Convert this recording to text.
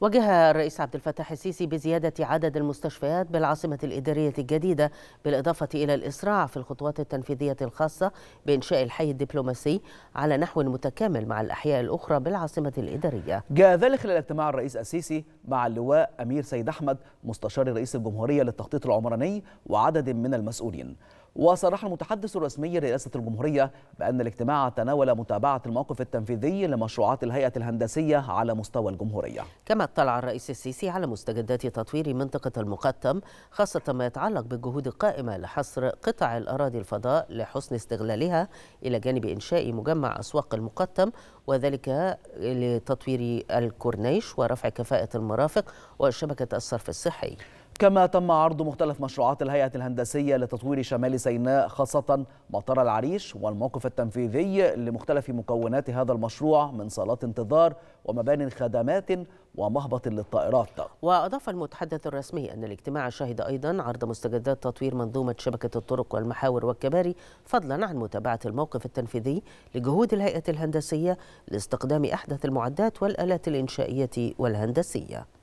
وجه الرئيس عبد الفتاح السيسي بزيادة عدد المستشفيات بالعاصمة الإدارية الجديدة بالإضافة إلى الإسراع في الخطوات التنفيذية الخاصة بإنشاء الحي الدبلوماسي على نحو متكامل مع الأحياء الأخرى بالعاصمة الإدارية جاء ذلك خلال اجتماع الرئيس السيسي مع اللواء أمير سيد أحمد مستشار رئيس الجمهورية للتخطيط العمراني وعدد من المسؤولين وصرح المتحدث الرسمي لرئاسة الجمهورية بأن الاجتماع تناول متابعة الموقف التنفيذي لمشروعات الهيئة الهندسية على مستوى الجمهورية كما اطلع الرئيس السيسي على مستجدات تطوير منطقة المقطم خاصة ما يتعلق بالجهود القائمة لحصر قطع الأراضي الفضاء لحسن استغلالها إلى جانب إنشاء مجمع أسواق المقطم وذلك لتطوير الكورنيش ورفع كفاءة المرافق وشبكة الصرف الصحي كما تم عرض مختلف مشروعات الهيئة الهندسية لتطوير شمال سيناء خاصة مطار العريش والموقف التنفيذي لمختلف مكونات هذا المشروع من صالات انتظار ومبان خدمات ومهبط للطائرات وأضاف المتحدث الرسمي أن الاجتماع شهد أيضا عرض مستجدات تطوير منظومة شبكة الطرق والمحاور والكباري فضلا عن متابعة الموقف التنفيذي لجهود الهيئة الهندسية لاستقدام أحدث المعدات والآلات الإنشائية والهندسية